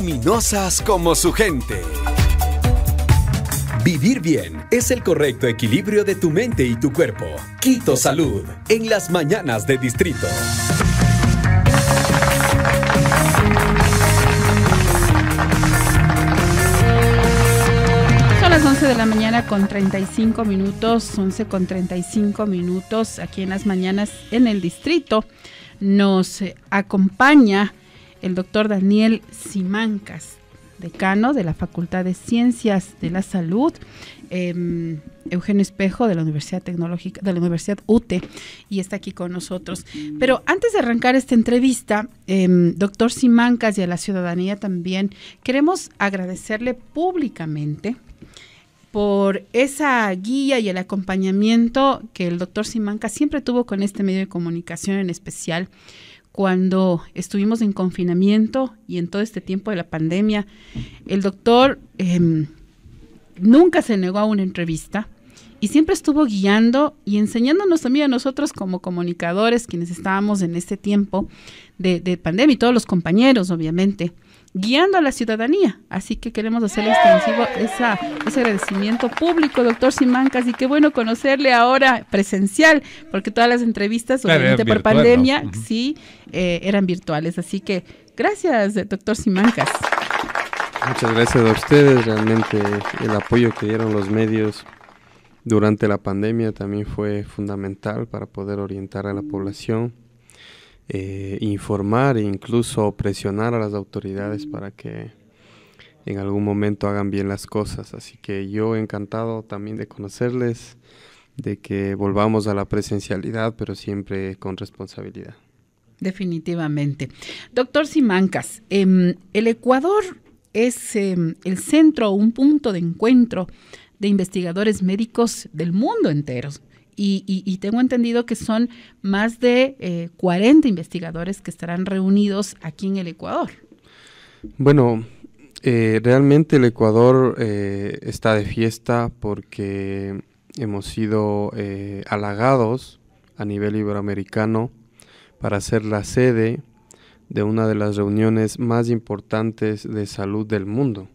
luminosas como su gente. Vivir bien es el correcto equilibrio de tu mente y tu cuerpo. Quito Salud, en las mañanas de distrito. Son las 11 de la mañana con 35 minutos, 11 con 35 minutos, aquí en las mañanas en el distrito. Nos eh, acompaña el doctor Daniel Simancas, decano de la Facultad de Ciencias de la Salud, em, Eugenio Espejo de la Universidad Tecnológica, de la Universidad UTE, y está aquí con nosotros. Pero antes de arrancar esta entrevista, em, doctor Simancas y a la ciudadanía también, queremos agradecerle públicamente por esa guía y el acompañamiento que el doctor Simancas siempre tuvo con este medio de comunicación en especial cuando estuvimos en confinamiento y en todo este tiempo de la pandemia. El doctor em, nunca se negó a una entrevista y siempre estuvo guiando y enseñándonos también a nosotros como comunicadores, quienes estábamos en este tiempo de, pandemia y todos los compañeros, obviamente, guiando a la ciudadanía. Así que queremos hacerle extensivo esa, ese agradecimiento público, doctor Simancas, y qué bueno conocerle ahora presencial, porque todas las entrevistas, obviamente por pandemia, sí, eh, eran virtuales. Así que gracias, doctor Simancas. Muchas gracias a ustedes, realmente el apoyo que dieron los medios durante la pandemia también fue fundamental para poder orientar a la población, eh, informar e incluso presionar a las autoridades para que en algún momento hagan bien las cosas. Así que yo encantado también de conocerles, de que volvamos a la presencialidad, pero siempre con responsabilidad. Definitivamente. Doctor Simancas, em, el Ecuador es em, el centro, un punto de encuentro de investigadores médicos del mundo entero. Y, tengo entendido que son más de 40 eh, investigadores que estarán reunidos aquí en el Ecuador. Bueno, eh, realmente el Ecuador eh, está de fiesta porque hemos sido halagados a nivel iberoamericano para ser la sede de una de las reuniones más importantes de salud del mundo.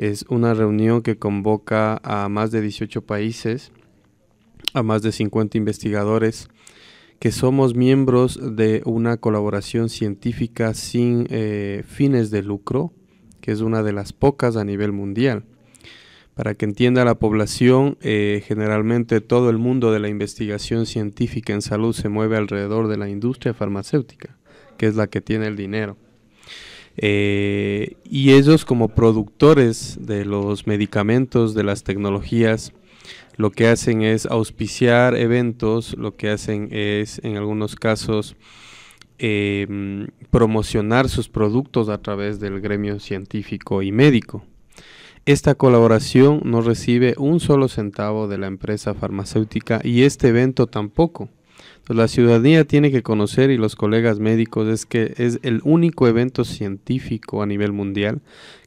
Es una reunión que convoca a más de 18 países, a más de 50 investigadores, que somos miembros de una colaboración científica sin eh, fines de lucro, que es una de las pocas a nivel mundial. Para que entienda la población, eh, generalmente todo el mundo de la investigación científica en salud se mueve alrededor de la industria farmacéutica, que es la que tiene el dinero. Eh, y ellos como productores de los medicamentos, de las tecnologías, lo que hacen es auspiciar eventos, lo que hacen es en algunos casos em, promocionar sus productos a través del gremio científico y médico. Esta colaboración no recibe un solo centavo de la empresa farmacéutica y este evento tampoco. Pues la ciudadanía tiene que conocer y los colegas médicos es que es el único evento científico a nivel mundial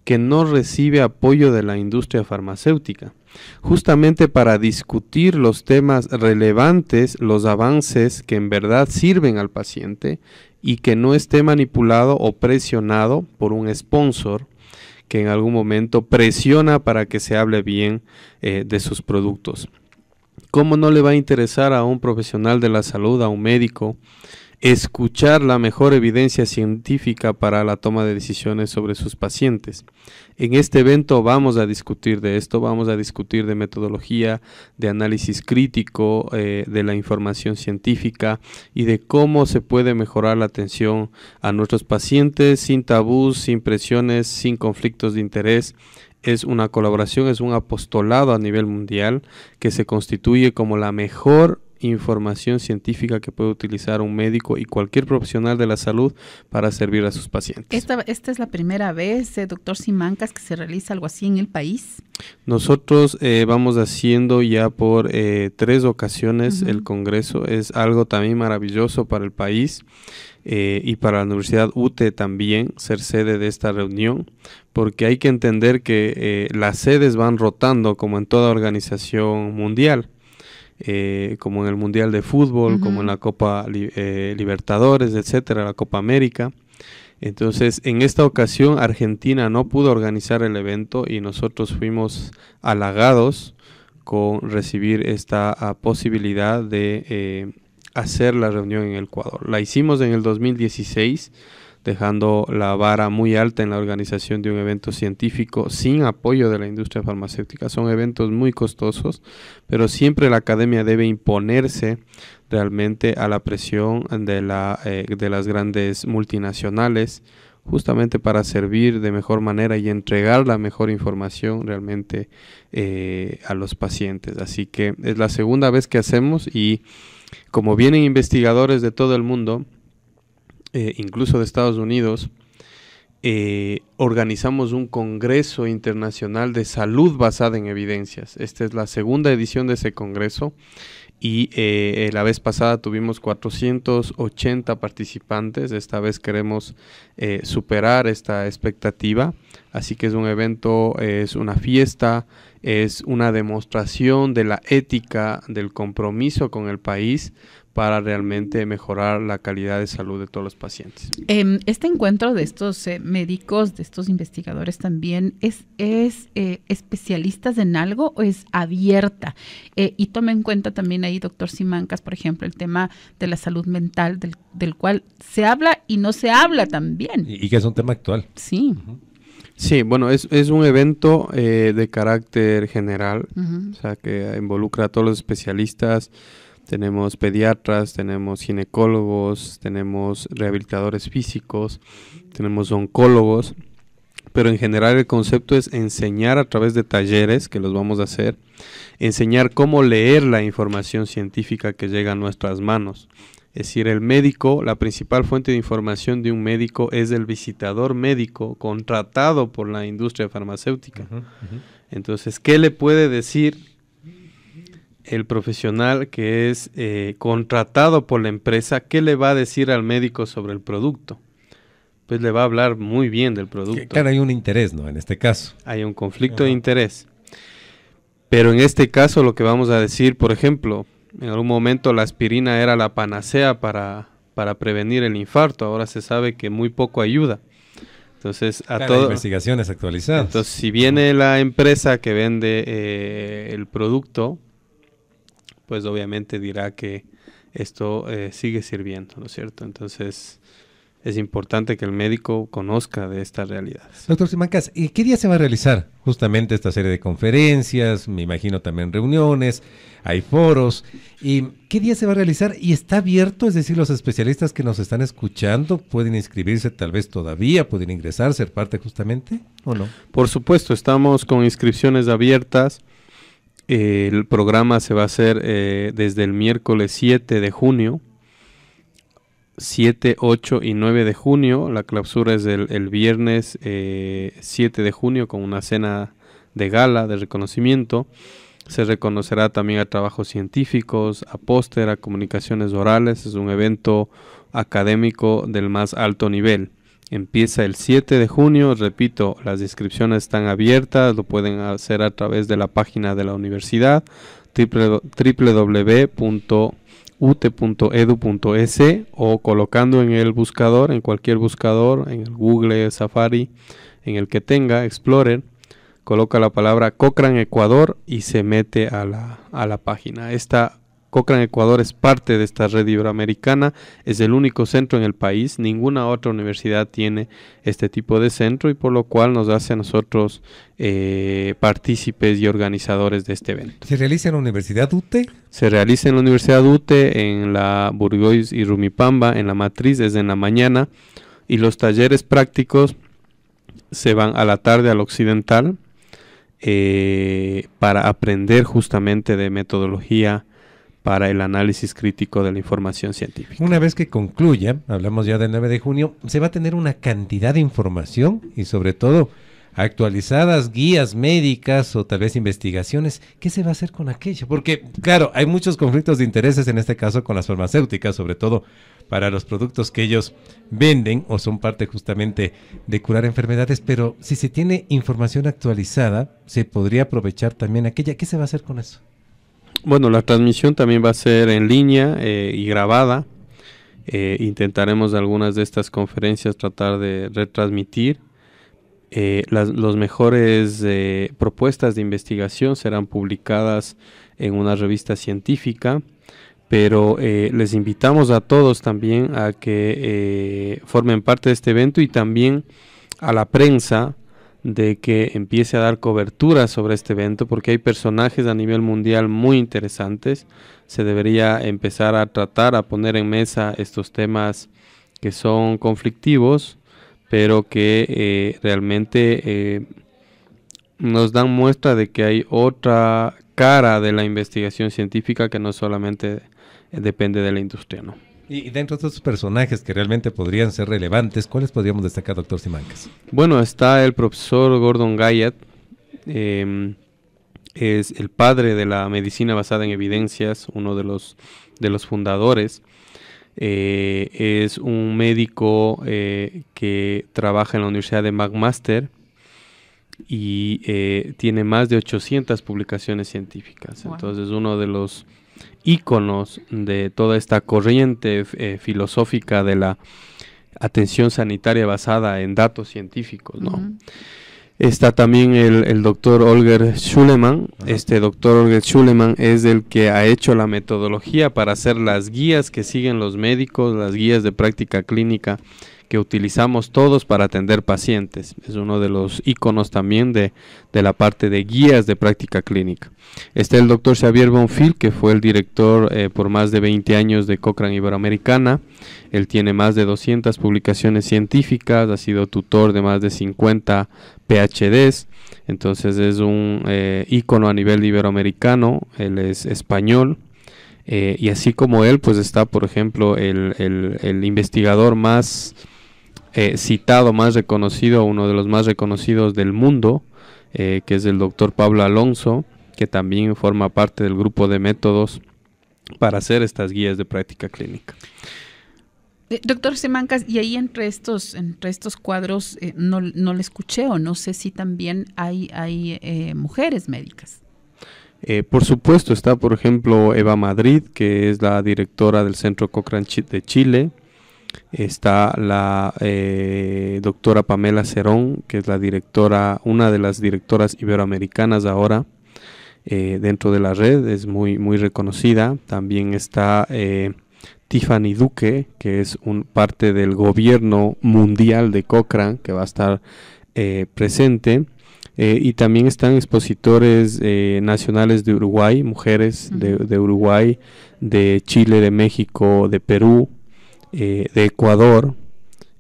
que no recibe apoyo de la industria farmacéutica, justamente para discutir los temas relevantes, los avances que en verdad sirven al paciente y que no esté manipulado o presionado por un sponsor que en algún momento presiona para que se hable bien eh, de sus productos. ¿Cómo no le va a interesar a un profesional de la salud, a un médico, escuchar la mejor evidencia científica para la toma de decisiones sobre sus pacientes? En este evento vamos a discutir de esto, vamos a discutir de metodología, de análisis crítico, eh, de la información científica y de cómo se puede mejorar la atención a nuestros pacientes sin tabús, sin presiones, sin conflictos de interés es una colaboración, es un apostolado a nivel mundial que se constituye como la mejor información científica que puede utilizar un médico y cualquier profesional de la salud para servir a sus pacientes. Esta, es la primera vez, eh, doctor Simancas, que se realiza algo así en el país. Nosotros eh, vamos haciendo ya por eh, tres ocasiones el Congreso. Es algo también maravilloso para el país. Eh, y para la Universidad UTE también ser sede de esta reunión, porque hay que entender que eh, las sedes van rotando como en toda organización mundial. Eh, como en el Mundial de Fútbol, como en la Copa Libertadores, etcétera, la Copa América. Entonces, en esta ocasión Argentina no pudo organizar el evento y nosotros fuimos halagados con recibir esta ah, posibilidad de hacer la reunión en Ecuador. La hicimos en el 2016, dejando la vara muy alta en la organización de un evento científico sin apoyo de la industria farmacéutica. Son eventos muy costosos, pero siempre la academia debe imponerse realmente a la presión de, la, eh, de las grandes multinacionales justamente para servir de mejor manera y entregar la mejor información realmente eh, a los pacientes. Así que es la segunda vez que hacemos y como vienen investigadores de todo el mundo, eh, incluso de Estados Unidos, eh, organizamos un Congreso Internacional de Salud basada en evidencias. Esta es la segunda edición de ese Congreso y eh, la vez pasada tuvimos 480 participantes. Esta vez queremos superar esta expectativa Así que es un evento, es una fiesta, es una demostración de la ética, del compromiso con el país para realmente mejorar la calidad de salud de todos los pacientes. Em, este encuentro de estos eh, médicos, de estos investigadores también, ¿es, es eh, especialistas en algo o es abierta? Eh, y toma en cuenta también ahí, doctor Simancas, por ejemplo, el tema de la salud mental, del, del cual se habla y no se habla también. Y, que es un tema actual. Sí. Sí, bueno, es, es un evento eh, de carácter general, o sea, que involucra a todos los especialistas. Tenemos pediatras, tenemos ginecólogos, tenemos rehabilitadores físicos, tenemos oncólogos, pero en general el concepto es enseñar a través de talleres que los vamos a hacer, enseñar cómo leer la información científica que llega a nuestras manos. Es decir, el médico, la principal fuente de información de un médico es el visitador médico contratado por la industria farmacéutica. Entonces, ¿qué le puede decir el profesional que es eh, contratado por la empresa? ¿Qué le va a decir al médico sobre el producto? Pues le va a hablar muy bien del producto. Claro, hay un interés, ¿no? En este caso. Hay un conflicto de interés. Pero en este caso lo que vamos a decir, por ejemplo, en algún momento la aspirina era la panacea para, para prevenir el infarto, ahora se sabe que muy poco ayuda. Entonces, a investigaciones actualizadas. Entonces, si viene la empresa que vende eh, el producto, pues obviamente dirá que esto eh, sigue sirviendo, ¿no es cierto? Entonces, es importante que el médico conozca de estas realidades. Doctor Simancas, ¿qué día se va a realizar justamente esta serie de conferencias? Me imagino también reuniones, hay foros. ¿Y qué día se va a realizar? ¿Y está abierto? Es decir, los especialistas que nos están escuchando pueden inscribirse tal vez todavía, pueden ingresar, ser parte justamente, ¿o no? Por supuesto, estamos con inscripciones abiertas. El programa se va a hacer eh, desde el miércoles 7 de junio 7, 8 y 9 de junio. La clausura es el, viernes 7 eh, de junio con una cena de gala, de reconocimiento. Se reconocerá también a trabajos científicos, a póster, a comunicaciones orales. Es un evento académico del más alto nivel. Empieza el 7 de junio, repito, las inscripciones están abiertas, lo pueden hacer a través de la página de la universidad www ut.edu.es o colocando en el buscador, en cualquier buscador, en el Google, Safari, en el que tenga, Explorer, coloca la palabra Cochrane Ecuador y se mete a la, a la página. Esta Cochrane Ecuador es parte de esta red iberoamericana, es el único centro en el país, ninguna otra universidad tiene este tipo de centro y por lo cual nos hace a nosotros eh, partícipes y organizadores de este evento. ¿Se realiza en la Universidad UTE? Se realiza en la Universidad UTE, en la Burgois y Rumipamba, en la matriz desde la mañana y los talleres prácticos se van a la tarde al occidental eh, para aprender justamente de metodología para el análisis crítico de la información científica. Una vez que concluya, hablamos ya del 9 de junio, se va a tener una cantidad de información y sobre todo actualizadas, guías médicas o tal vez investigaciones, ¿qué se va a hacer con aquello? Porque, claro, hay muchos conflictos de intereses en este caso con las farmacéuticas, sobre todo para los productos que ellos venden o son parte justamente de curar enfermedades, pero si se tiene información actualizada, se podría aprovechar también aquella. ¿Qué se va a hacer con eso? Bueno, la transmisión también va a ser en línea eh, y grabada. Eh, intentaremos algunas de estas conferencias tratar de retransmitir. Eh, las los mejores propuestas de investigación serán publicadas en una revista científica, pero les invitamos a todos también a que formen parte de este evento y también a la prensa de que empiece a dar cobertura sobre este evento porque hay personajes a nivel mundial muy interesantes. Se debería empezar a tratar, a poner en mesa estos temas que son conflictivos, pero que eh, realmente eh, nos dan muestra de que hay otra cara de la investigación científica que no solamente depende de la industria, ¿no? Y dentro de estos personajes que realmente podrían ser relevantes, ¿cuáles podríamos destacar, doctor Simancas? Bueno, está el profesor Gordon Gayat, em, es el padre de la medicina basada en evidencias, uno de los, de los fundadores. Eh, es un médico eh, que trabaja en la Universidad de McMaster y eh, tiene más de 800 publicaciones científicas. Entonces, uno de los íconos de toda esta corriente eh, filosófica de la atención sanitaria basada en datos científicos, ¿no? Está también el, doctor Olger Schuleman. Este doctor Olger Schuleman es el que ha hecho la metodología para hacer las guías que siguen los médicos, las guías de práctica clínica que utilizamos todos para atender pacientes. Es uno de los iconos también de, la parte de guías de práctica clínica. Está el doctor Xavier Bonfil, que fue el director eh, por más de 20 años de Cochrane Iberoamericana. Él tiene más de 200 publicaciones científicas, ha sido tutor de más de 50 PhDs. Entonces es un icono eh, ícono a nivel iberoamericano, él es español, eh, y así como él, pues está, por ejemplo, el, investigador más eh, citado, más reconocido, uno de los más reconocidos del mundo, eh, que es el doctor Pablo Alonso, que también forma parte del grupo de métodos para hacer estas guías de práctica clínica. Doctor Semancas, y ahí entre estos, entre estos cuadros, no, no le escuché o no sé si también hay, hay mujeres médicas. Eh, por supuesto está, por ejemplo, Eva Madrid, que es la directora del Centro Cochrane de Chile. Está la eh, doctora Pamela Cerón, que es la directora, una de las directoras iberoamericanas ahora eh, dentro de la red, es muy, muy reconocida. También está eh, Tiffany Duque, que es un, parte del gobierno mundial de Cochrane, que va a estar presente. Eh, y también están expositores eh, nacionales de Uruguay, mujeres de, Uruguay, de Chile, de México, de Perú, eh, de Ecuador.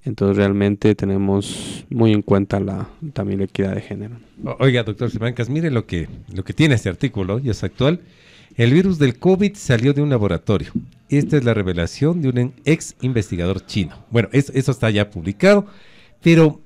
Entonces realmente tenemos muy en cuenta la, también la equidad de género. Oiga, doctor Simancas, mire lo que, lo que tiene este artículo y es actual. El virus del COVID salió de un laboratorio. Esta es la revelación de un ex investigador chino. Bueno, eso está ya publicado, pero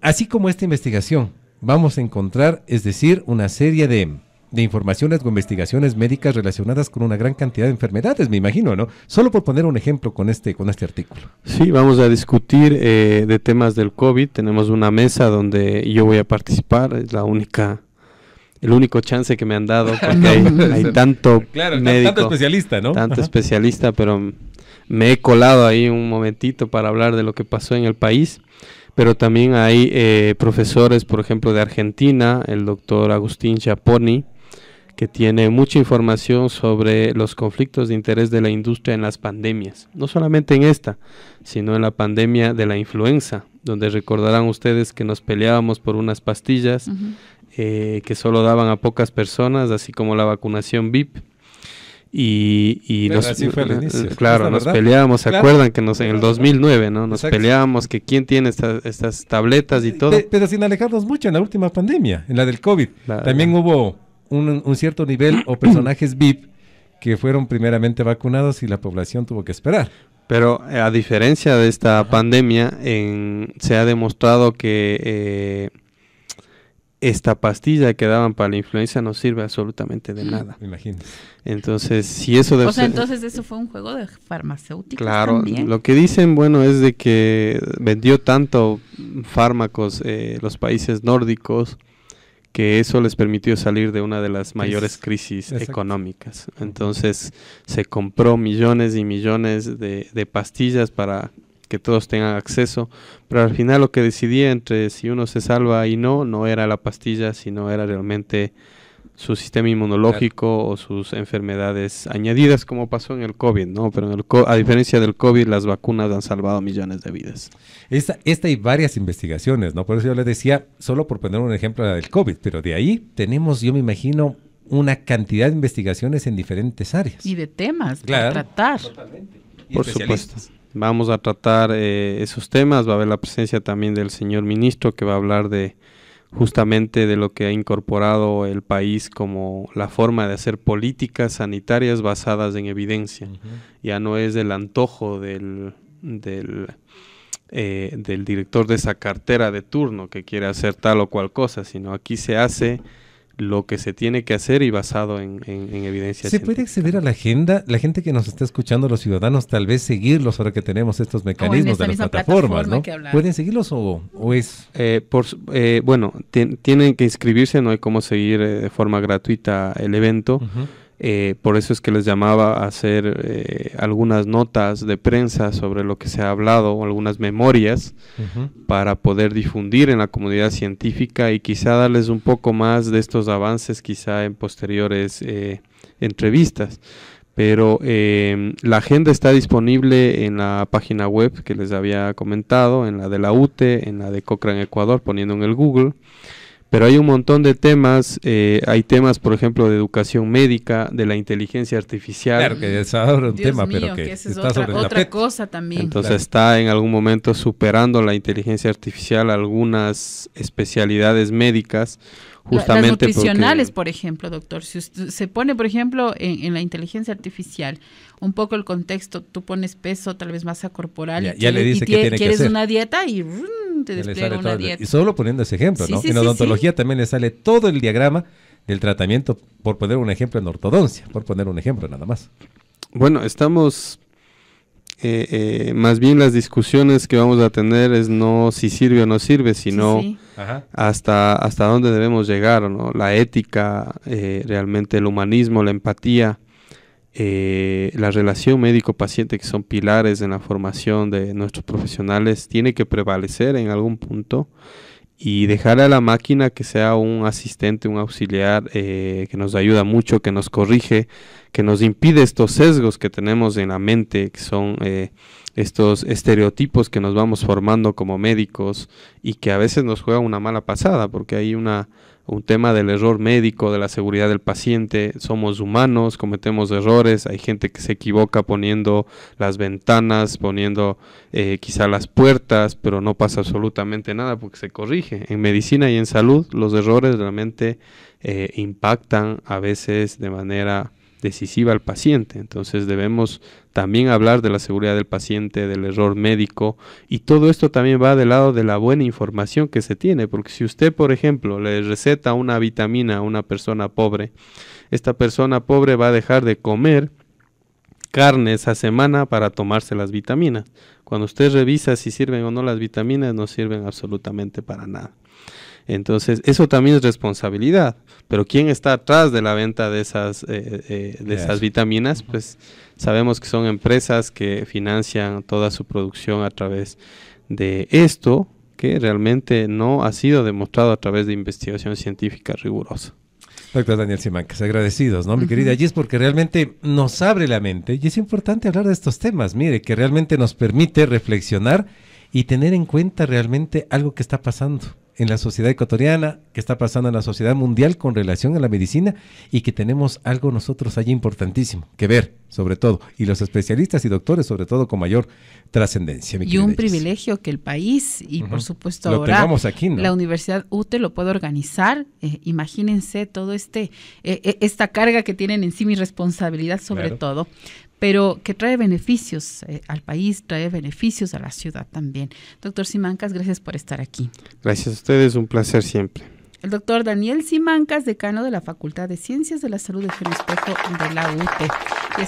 así como esta investigación, vamos a encontrar, es decir, una serie de, informaciones o investigaciones médicas relacionadas con una gran cantidad de enfermedades, me imagino, ¿no? Solo por poner un ejemplo con este, con este artículo. Sí, vamos a discutir eh, de temas del COVID. Tenemos una mesa donde yo voy a participar, es la única el único chance que me han dado, porque hay, tanto claro, tanto especialista, ¿no? Tanto especialista, pero me he colado ahí un momentito para hablar de lo que pasó en el país pero también hay eh, profesores, por ejemplo, de Argentina, el doctor Agustín Chaponi, que tiene mucha información sobre los conflictos de interés de la industria en las pandemias, no solamente en esta, sino en la pandemia de la influenza, donde recordarán ustedes que nos peleábamos por unas pastillas eh, que solo daban a pocas personas, así como la vacunación VIP y, nos, así eh, eh, Claro, nos peleábamos, ¿se acuerdan que nos en el 2009, ¿no? Nos peleábamos que quién tiene estas tabletas y todo. Pero, sin alejarnos mucho en la última pandemia, en la del COVID. También hubo un, cierto nivel o personajes VIP que fueron primeramente vacunados y la población tuvo que esperar. Pero eh, a diferencia de esta pandemia, en, se ha demostrado que eh, esta pastilla que daban para la influenza no sirve absolutamente de mm. nada. Me Entonces, si eso de O sea, entonces eso fue un juego de farmacéuticos Claro, lo que dicen, bueno, es de que vendió tanto fármacos eh, los países nórdicos que eso les permitió salir de una de las mayores crisis económicas. Entonces, se compró millones y millones de pastillas para que todos tengan acceso, pero al final lo que decidía entre si uno se salva y no, no era la pastilla, sino era realmente su sistema inmunológico o sus enfermedades añadidas como pasó en el COVID, ¿no? Pero a diferencia del COVID, las vacunas han salvado millones de vidas. Esta, esta y varias investigaciones, ¿no? Por eso yo les decía, solo por poner un ejemplo la del COVID, pero de ahí tenemos, yo me imagino, una cantidad de investigaciones en diferentes áreas. Y de temas claro. tratar. por supuesto. Vamos a tratar eh, esos temas, va a haber la presencia también del señor ministro que va a hablar de justamente de lo que ha incorporado el país como la forma de hacer políticas sanitarias basadas en evidencia. Ya no es el antojo del, eh, del, director de esa cartera de turno que quiere hacer tal o cual cosa, sino aquí se hace lo que se tiene que hacer y basado en, evidencia. ¿Se puede acceder a la agenda? La gente que nos está escuchando, los ciudadanos, tal vez seguirlos ahora que tenemos estos mecanismos de las plataformas, ¿no? ¿Pueden seguirlos o, es...? Eh, por, eh, bueno, tienen que inscribirse, no hay cómo seguir eh, de forma gratuita el evento. Eh, por eso es que les llamaba a hacer eh, algunas notas de prensa sobre lo que se ha hablado, algunas memorias, para poder difundir en la comunidad científica y quizá darles un poco más de estos avances, quizá en posteriores eh, entrevistas. Pero em, la agenda está disponible en la página web que les había comentado, en la de la UTE, en la de Cochrane Ecuador, poniendo en el Google. Pero hay un montón de temas, eh, hay temas, por ejemplo, de educación médica, de la inteligencia artificial. Claro, que es ahora un tema, pero que, es otra, cosa también. Entonces está en algún momento superando la inteligencia artificial algunas especialidades médicas las nutricionales, por ejemplo, doctor. Si usted se pone, por ejemplo, en, la inteligencia artificial, un poco el contexto, tú pones peso, tal vez masa corporal, ya, y, le dice que quieres una dieta y te despliega una dieta. Y solo poniendo ese ejemplo, ¿no? en odontología también le sale todo el diagrama del tratamiento, por poner un ejemplo en ortodoncia, por poner un ejemplo nada más. Bueno, estamos eh, eh, más bien las discusiones que vamos a tener es no si sirve o no sirve, sino hasta hasta dónde debemos llegar, ¿no? La ética, eh, realmente el humanismo, la empatía, eh, la relación médico-paciente que son pilares en la formación de nuestros profesionales tiene que prevalecer en algún punto y dejar a la máquina que sea un asistente, un auxiliar eh, que nos ayuda mucho, que nos corrige, que nos impide estos sesgos que tenemos en la mente, que son eh, estos estereotipos que nos vamos formando como médicos y que a veces nos juega una mala pasada, porque hay una un tema del error médico, de la seguridad del paciente. Somos humanos, cometemos errores, hay gente que se equivoca poniendo las ventanas, poniendo eh, quizá las puertas, pero no pasa absolutamente nada porque se corrige. En medicina y en salud los errores realmente eh, impactan a veces de manera decisiva al paciente. Entonces debemos también hablar de la seguridad del paciente, del error médico y todo esto también va del lado de la buena información que se tiene, porque si usted, por ejemplo, le receta una vitamina a una persona pobre, esta persona pobre va a dejar de comer carne esa semana para tomarse las vitaminas. Cuando usted revisa si sirven o no las vitaminas, no sirven absolutamente para nada. Entonces, eso también es responsabilidad. Pero quién está atrás de la venta de esas, eh, eh, vitaminas, pues sabemos que son empresas que financian toda su producción a través de esto, que realmente no ha sido demostrado a través de investigación científica rigurosa. Doctor Daniel Simancas, agradecidos, ¿no? Mi querida, allí es porque realmente nos abre la mente y es importante hablar de estos temas, mire, que realmente nos permite reflexionar y tener en cuenta realmente algo que está pasando en la sociedad ecuatoriana, que está pasando en la sociedad mundial con relación a la medicina y que tenemos algo nosotros allí importantísimo que ver, sobre todo, y los especialistas y doctores, sobre todo, con mayor trascendencia. Y un privilegio que el país y, por supuesto, aquí, la Universidad UTE lo puede organizar. Eh, imagínense todo este, eh, eh, esta carga que tienen en sí mi responsabilidad, sobre todo pero que trae beneficios eh, al país, trae beneficios a la ciudad también. Doctor Simancas, gracias por estar aquí. Gracias a ustedes, un placer siempre. El doctor Daniel Simancas, decano de la Facultad de Ciencias de la Salud de Espejo de la UT.